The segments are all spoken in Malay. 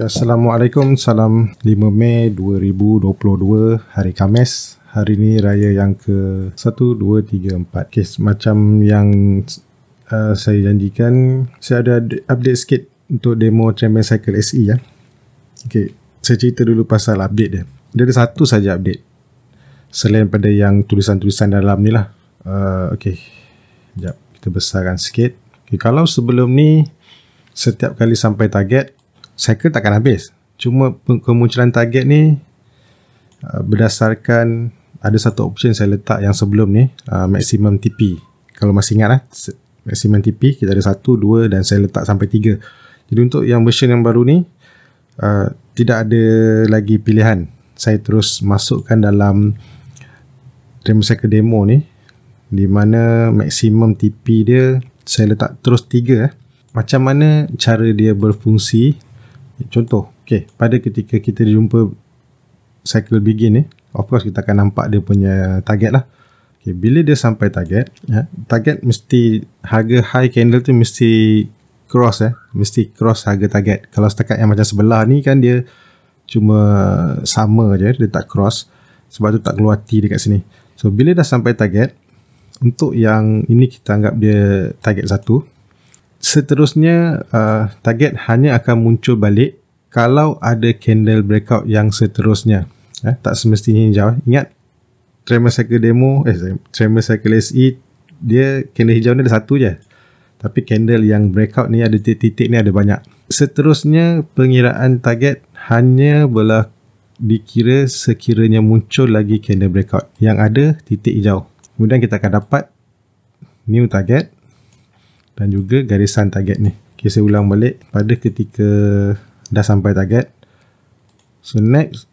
Assalamualaikum, salam 5 Mei 2022, hari Kamis. Hari ini raya yang ke-1, 2, 3, 4. Kes macam yang uh, saya janjikan, saya ada update sikit untuk demo Chairman Cycle SE. Ya. Okay. Saya cerita dulu pasal update dia. Dia ada satu saja update. Selain pada yang tulisan-tulisan dalam ni lah. Uh, okay. Sekejap, kita besarkan sikit. Okay, kalau sebelum ni, setiap kali sampai target, cycle takkan habis cuma kemunculan target ni uh, berdasarkan ada satu option saya letak yang sebelum ni uh, maximum TP kalau masih ingat lah maximum TP kita ada 1, 2 dan saya letak sampai 3 jadi untuk yang version yang baru ni uh, tidak ada lagi pilihan saya terus masukkan dalam trim cycle demo ni di mana maksimum TP dia saya letak terus 3 eh. macam mana cara dia berfungsi contoh okay, pada ketika kita jumpa cycle begin ni of course kita akan nampak dia punya target lah okay, bila dia sampai target ya, target mesti harga high candle tu mesti cross eh mesti cross harga target kalau setakat yang macam sebelah ni kan dia cuma sama je dia tak cross sebab tu tak keluar T dekat sini so bila dah sampai target untuk yang ini kita anggap dia target satu seterusnya uh, target hanya akan muncul balik kalau ada candle breakout yang seterusnya eh, tak semestinya hijau ingat tremor cycle demo eh tremor cycle SE dia candle hijau ni ada satu je tapi candle yang breakout ni ada titik-titik ni ada banyak seterusnya pengiraan target hanya berlaku dikira sekiranya muncul lagi candle breakout yang ada titik hijau kemudian kita akan dapat new target dan juga garisan target ni. Okay, saya ulang balik pada ketika dah sampai target. So next,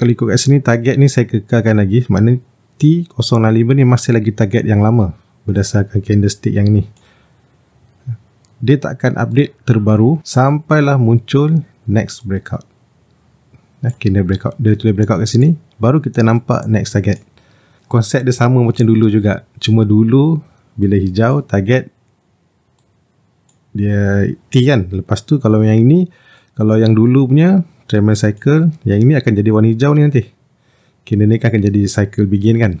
kalau ikut kat sini target ni saya kekalkan lagi. Maknanya T065 ni masih lagi target yang lama berdasarkan candlestick yang ni. Dia takkan update terbaru sampailah muncul next breakout. Okay, dia breakout. Dia tulis breakout kat sini. Baru kita nampak next target. Konsep dia sama macam dulu juga. Cuma dulu bila hijau target dia T kan lepas tu kalau yang ini kalau yang dulu punya treadmill cycle yang ini akan jadi warna hijau ni nanti kini ni kan akan jadi cycle begin kan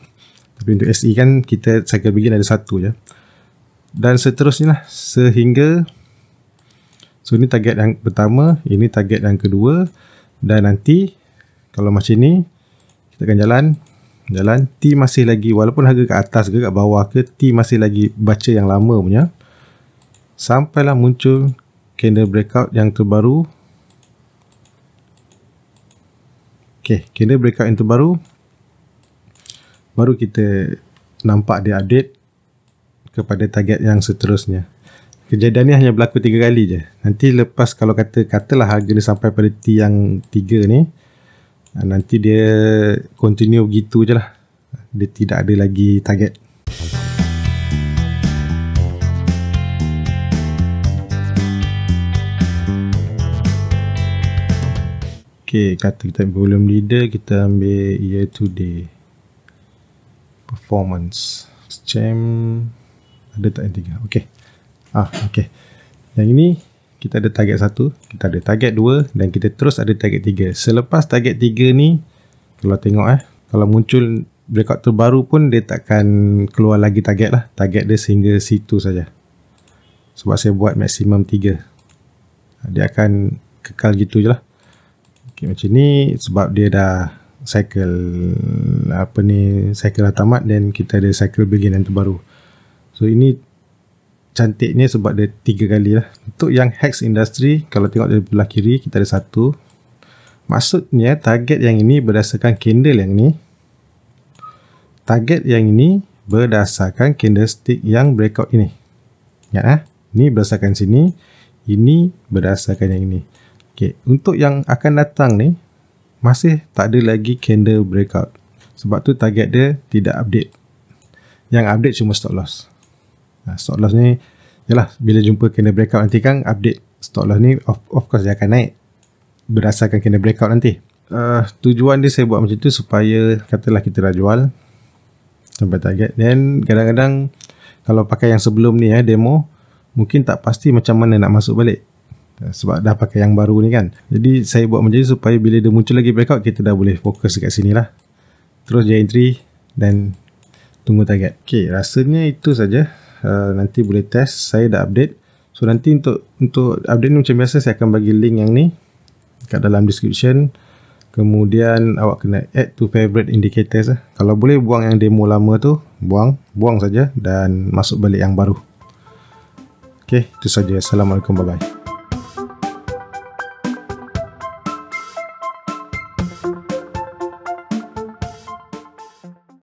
tapi untuk SE kan kita cycle begin ada satu je dan seterusnya lah sehingga so ini target yang pertama ini target yang kedua dan nanti kalau macam ni kita akan jalan jalan T masih lagi walaupun harga ke atas ke kat bawah ke T masih lagi baca yang lama punya sampailah muncul candle breakout yang terbaru ok candle breakout yang terbaru baru kita nampak dia update kepada target yang seterusnya kejadian ni hanya berlaku 3 kali je nanti lepas kalau kata katalah harga dia sampai pada T yang 3 ni nanti dia continue begitu je lah dia tidak ada lagi target Okay, kata kita ambil volume leader, kita ambil year to day. Performance. Jam. Ada tak yang tiga? Okay. Ah, okay. Yang ini, kita ada target satu, kita ada target dua dan kita terus ada target tiga. Selepas target tiga ni, kalau tengok eh, kalau muncul breakout terbaru pun dia takkan keluar lagi target lah. Target dia sehingga situ saja. Sebab saya buat maksimum tiga. Dia akan kekal gitu je lah okay, macam ni sebab dia dah cycle apa ni cycle dah tamat dan kita ada cycle begin yang terbaru so ini cantiknya sebab dia tiga kali lah untuk yang hex industry kalau tengok dari belah kiri kita ada satu maksudnya target yang ini berdasarkan candle yang ni target yang ini berdasarkan candlestick yang breakout ini ingat ah ha? ni berdasarkan sini ini berdasarkan yang ini Okay. Untuk yang akan datang ni, masih tak ada lagi candle breakout. Sebab tu target dia tidak update. Yang update cuma stop loss. Nah, ha, stop loss ni, yalah, bila jumpa candle breakout nanti kan, update stop loss ni, of, of course dia akan naik. Berdasarkan candle breakout nanti. Uh, tujuan dia saya buat macam tu supaya katalah kita dah jual sampai target. Dan kadang-kadang kalau pakai yang sebelum ni ya eh, demo, mungkin tak pasti macam mana nak masuk balik. Eh, sebab dah pakai yang baru ni kan jadi saya buat macam ni supaya bila dia muncul lagi breakout kita dah boleh fokus dekat sini lah terus je entry dan tunggu target ok rasanya itu saja uh, nanti boleh test saya dah update so nanti untuk untuk update ni macam biasa saya akan bagi link yang ni kat dalam description kemudian awak kena add to favorite indicators lah. kalau boleh buang yang demo lama tu buang buang saja dan masuk balik yang baru ok itu saja assalamualaikum bye bye